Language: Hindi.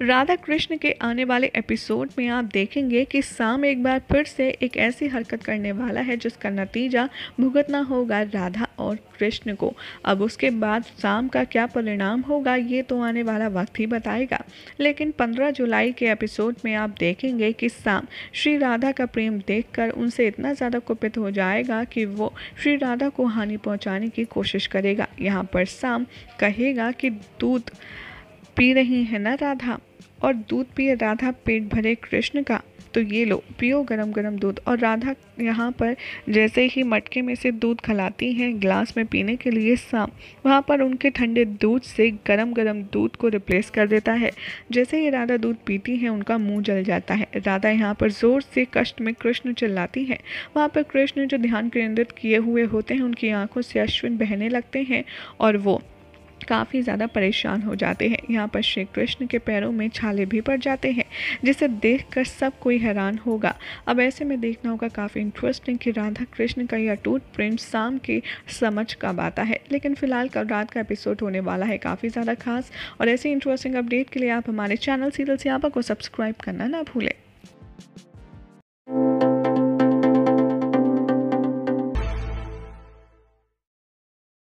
राधा कृष्ण के आने वाले एपिसोड में आप देखेंगे कि साम एक बार फिर से एक ऐसी हरकत करने वाला है जिसका नतीजा भुगतना होगा राधा और कृष्ण को अब उसके बाद शाम का क्या परिणाम होगा ये तो आने वाला वक्त ही बताएगा लेकिन 15 जुलाई के एपिसोड में आप देखेंगे कि शाम श्री राधा का प्रेम देखकर उनसे इतना ज़्यादा कुपित हो जाएगा कि वो श्री राधा को हानि पहुँचाने की कोशिश करेगा यहाँ पर शाम कहेगा कि दूध पी रही है ना राधा और दूध पिए राधा पेट भरे कृष्ण का तो ये लो पियो गरम गरम दूध और राधा यहाँ पर जैसे ही मटके में से दूध खलाती हैं ग्लास में पीने के लिए शाम वहाँ पर उनके ठंडे दूध से गरम गरम दूध को रिप्लेस कर देता है जैसे ही राधा दूध पीती हैं उनका मुंह जल जाता है राधा यहाँ पर ज़ोर से कष्ट में कृष्ण चिल्लाती है वहाँ पर कृष्ण जो ध्यान केंद्रित किए हुए होते हैं उनकी आंखों से अश्विन बहने लगते हैं और वो काफ़ी ज़्यादा परेशान हो जाते हैं यहाँ पर श्री कृष्ण के पैरों में छाले भी पड़ जाते हैं जिसे देखकर सब कोई हैरान होगा अब ऐसे में देखना होगा काफ़ी इंटरेस्टिंग कि राधा कृष्ण का यह अटूट प्रेम शाम की समझ कब आता है लेकिन फिलहाल कल रात का एपिसोड होने वाला है काफ़ी ज़्यादा खास और ऐसी इंटरेस्टिंग अपडेट के लिए आप हमारे चैनल सीरियल से आपको सब्सक्राइब करना ना भूलें